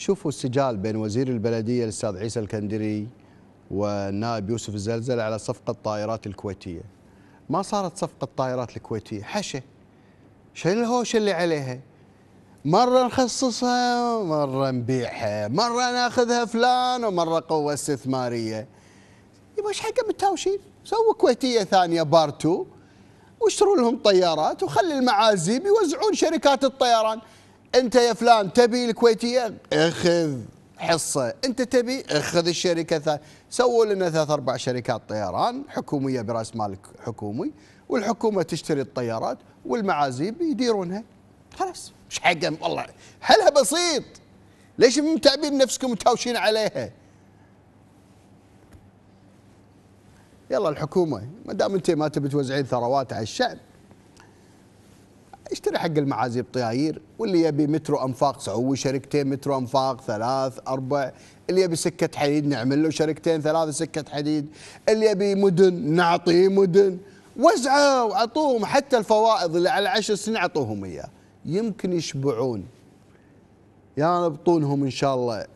شوفوا السجال بين وزير البلديه الاستاذ عيسى الكندري والنائب يوسف الزلزل على صفقه الطائرات الكويتيه. ما صارت صفقه الطائرات الكويتيه حشه. شنو الهوشه اللي عليها؟ مرة نخصصها مرة نبيعها مرة ناخذها فلان ومرة قوة استثمارية يبا ايش حقا بالتاوشين سووا كويتية ثانية بارتو واشتروا لهم طيارات وخلي المعازيب يوزعون شركات الطيران انت يا فلان تبي الكويتيه اخذ حصه انت تبي اخذ الشركه ثا سووا لنا ثلاث اربع شركات طيران حكوميه براس مال حكومي والحكومه تشتري الطيارات والمعازيب يديرونها خلاص مش حقهم والله حلها بسيط ليش متعبين نفسكم متاوشين عليها يلا الحكومه ما دام انت ما تبي توزعين ثروات على الشعب اشتري حق المعازي بطيايير واللي يبي مترو انفاق سوي شركتين مترو انفاق ثلاث اربع اللي يبي سكه حديد نعمل له شركتين ثلاثه سكه حديد اللي يبي مدن نعطيه مدن وزعوا اعطوهم حتى الفوائض اللي على عشر سنين اعطوهم اياه يمكن يشبعون يعني بطونهم ان شاء الله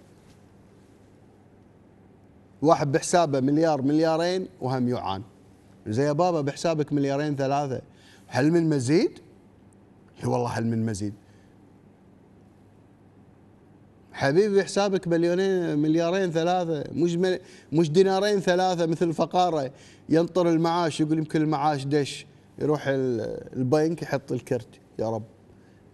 واحد بحسابه مليار مليارين وهم يعان زي بابا بحسابك مليارين ثلاثه هل من مزيد؟ إيه والله هل من مزيد حبيبي حسابك مليونين مليارين ثلاثة مش مش دينارين ثلاثة مثل الفقارة ينطر المعاش يقول يمكن المعاش دش يروح البنك يحط الكرت يا رب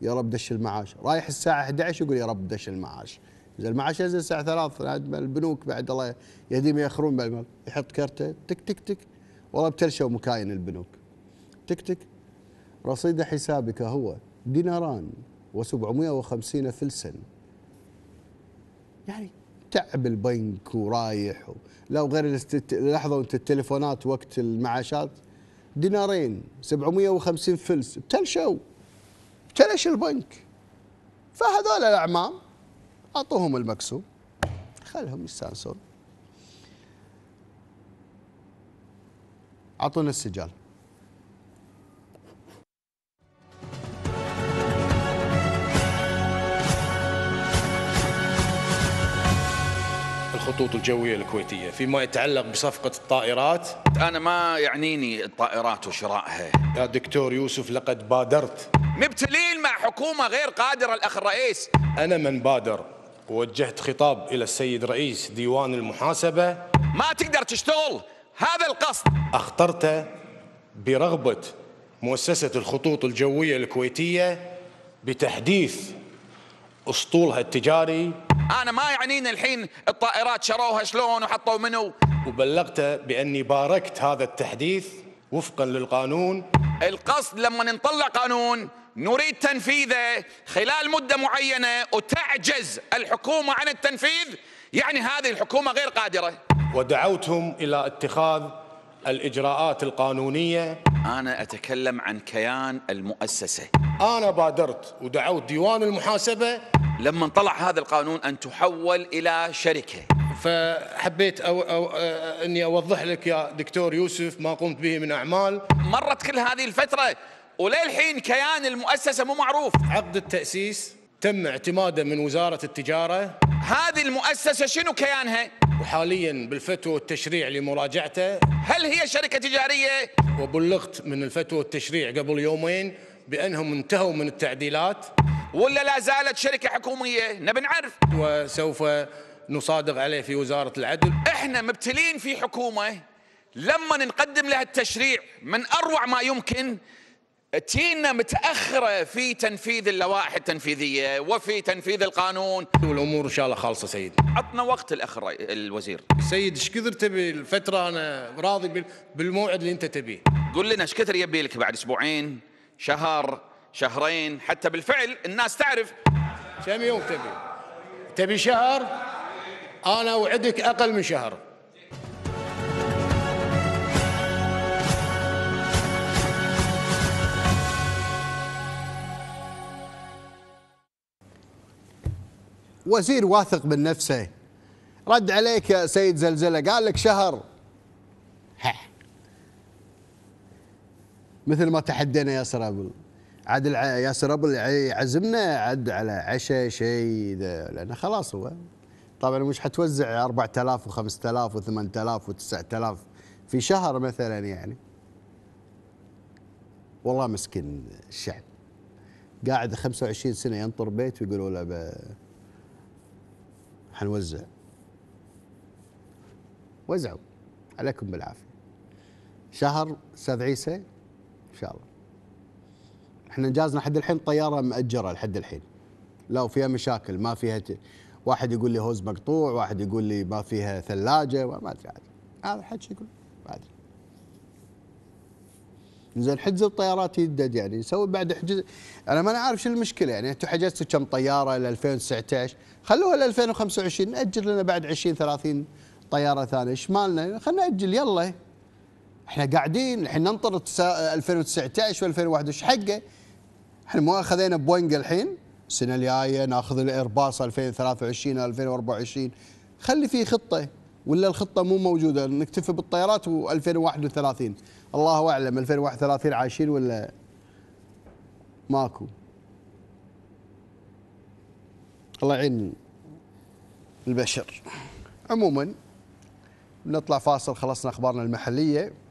يا رب دش المعاش رايح الساعة 11 يقول يا رب دش المعاش إذا المعاش ينزل الساعة 3 البنوك بعد الله يهديهم ياخرون بالمال يحط كرته تك تك تك والله بتلشوا مكاين البنوك تك تك رصيد حسابك هو ديناران و750 فلسا يعني تعب البنك ورايح لو لا وغير لحظه وانت التليفونات وقت المعاشات دينارين 750 فلس بتلشوا بتلش البنك فهذول الاعمام اعطوهم المكسوب خلهم يستانسون اعطونا السجال الخطوط الجوية الكويتية فيما يتعلق بصفقة الطائرات أنا ما يعنيني الطائرات وشرائها يا دكتور يوسف لقد بادرت مبتلين مع حكومة غير قادرة الأخ الرئيس أنا من بادر ووجهت خطاب إلى السيد رئيس ديوان المحاسبة ما تقدر تشتغل هذا القصد أخطرت برغبة مؤسسة الخطوط الجوية الكويتية بتحديث أسطولها التجاري انا ما يعنيني الحين الطائرات شروها شلون وحطوا منو وبلغته باني باركت هذا التحديث وفقا للقانون القصد لما نطلع قانون نريد تنفيذه خلال مده معينه وتعجز الحكومه عن التنفيذ يعني هذه الحكومه غير قادره ودعوتهم الى اتخاذ الاجراءات القانونيه أنا أتكلم عن كيان المؤسسة أنا بادرت ودعوت ديوان المحاسبة لما طلع هذا القانون أن تحول إلى شركة فحبيت أو أو أني أوضح لك يا دكتور يوسف ما قمت به من أعمال مرت كل هذه الفترة وللحين كيان المؤسسة مو معروف عقد التأسيس تم اعتماده من وزارة التجارة هذه المؤسسة شنو كيانها؟ وحاليا بالفتوى والتشريع لمراجعته هل هي شركة تجارية؟ وبلغت من الفتوى والتشريع قبل يومين بأنهم انتهوا من التعديلات ولا لا زالت شركة حكومية نبي نعرف وسوف نصادق عليه في وزارة العدل احنا مبتلين في حكومة لما نقدم لها التشريع من أروع ما يمكن تينا متاخره في تنفيذ اللوائح التنفيذيه وفي تنفيذ القانون والامور ان شاء الله خالصه سيد عطنا وقت الاخ الوزير سيد ايش كثر تبي الفتره انا راضي بالموعد اللي انت تبيه قل لنا ايش كثر يبي لك بعد اسبوعين شهر شهرين حتى بالفعل الناس تعرف كم يوم تبي تبي شهر انا اوعدك اقل من شهر وزير واثق من نفسه رد عليك يا سيد زلزلة قال لك شهر ها. مثل ما تحدينا ياسر أبل عاد ياسر أبل عزمنا عد على عشاء شيء لأنه خلاص هو طبعا مش حتوزع 4000 و5000 و8000 و9000 في شهر مثلا يعني والله مسكين الشعب قاعد 25 سنه ينطر بيت ويقولوا له حنوزع وزعوا عليكم بالعافيه شهر استاذ عيسى ان شاء الله احنا انجازنا لحد الحين طياره ماجره لحد الحين لو فيها مشاكل ما فيها ت... واحد يقول لي هوز مقطوع واحد يقول لي ما فيها ثلاجه ما ادري عاد هذا حكي يقول ما ادري زين حجز الطيارات يدد يعني يسوي بعد حجز انا ما انا عارف شو المشكله يعني انتم حجزتوا كم طياره ل 2019 خلوها ل 2025 ناجل لنا بعد 20 30 طياره ثانيه ايش مالنا خلينا ناجل يلا احنا قاعدين الحين ننطر 2019 و2021 ايش حقه احنا مو اخذنا بوينج الحين السنه الجايه ناخذ الايرباص 2023 2024 خلي في خطه ولا الخطه مو موجوده نكتفي بالطيارات و2031 الله اعلم 2031 عايشين ولا ماكو الله يعين البشر عموما نطلع فاصل خلصنا اخبارنا المحليه